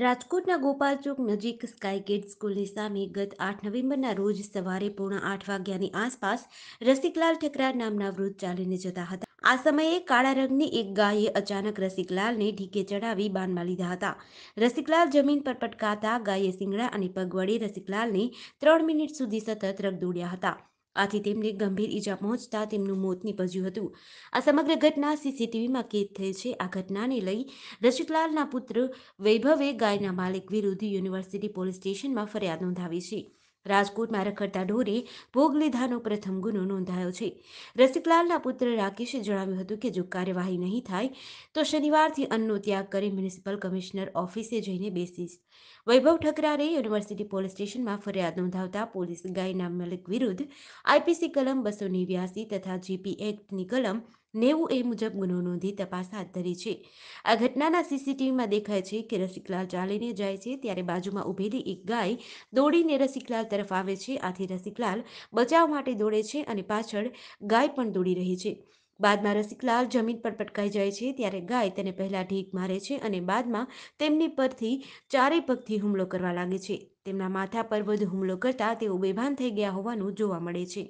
રાજકોટના ગોપાલચોક નજીક sky kid સ્કૂલની સામે ગત આઠ નવેમ્બરના રોજ સવારે પૂર્ણ આઠ વાગ્યાની આસપાસ રસિકલાલ ઠકરા નામના વૃદ્ધ ચાલીને જતા હતા આ સમયે કાળા રંગની એક ગાયે અચાનક રસિકલાલને ઢીકે ચડાવી બાંધમાં લીધા હતા રસિકલાલ જમીન પર પટકાતા ગાયે સિંગડા અને પગ વડે રસિકલાલને ત્રણ મિનિટ સુધી સતત રગદોડ્યા હતા આથી તેમને ગંભીર ઈજા પહોંચતા તેમનું મોત નીપજ્યું હતું આ સમગ્ર ઘટના સીસીટીવીમાં કેદ થઈ છે આ ઘટનાને લઈ રશિકલાલના પુત્ર વૈભવે ગાયના માલિક વિરુદ્ધ યુનિવર્સિટી પોલીસ સ્ટેશનમાં ફરિયાદ નોંધાવી છે રાજકોટમાં રખડતા ઢોરે ભોગ લીધાનો પ્રથમ ગુનો નોંધાયો છે રસિકલાલના પુત્ર રાકેશે જણાવ્યું હતું કે જો કાર્યવાહી નહીં થાય તો શનિવારથી અન્નનો ત્યાગ કરી મ્યુનિસિપલ કમિશનર ઓફિસે જઈને બેસીશ વૈભવ ઠકરારે યુનિવર્સિટી પોલીસ સ્ટેશનમાં ફરિયાદ નોંધાવતા પોલીસ ગાયના મલિક વિરુદ્ધ આઈપીસી કલમ બસો નેવ્યાસી તથા જીપી એક્ટની કલમ નેવું એ મુજબ ગુનો નોંધી તપાસ હાથ ધરી છે આ ઘટનાના સીસીટીવીમાં દેખાય છે કે રસિકલાલ ચાલીને જાય છે ત્યારે બાજુમાં ઉભેલી એક ગાય દોડીને રસિકલાલ તરફ આવે છે આથી રસિકલાલ બચાવ માટે દોડે છે અને પાછળ ગાય પણ દોડી રહી છે બાદમાં રસિકલાલ જમીન પર પટકાઈ જાય છે ત્યારે ગાય તેને પહેલાં ઢીક મારે છે અને બાદમાં તેમની પરથી ચારે પગથી હુમલો કરવા લાગે છે તેમના માથા પર વધુ હુમલો કરતા તેઓ બેભાન થઈ ગયા હોવાનું જોવા મળે છે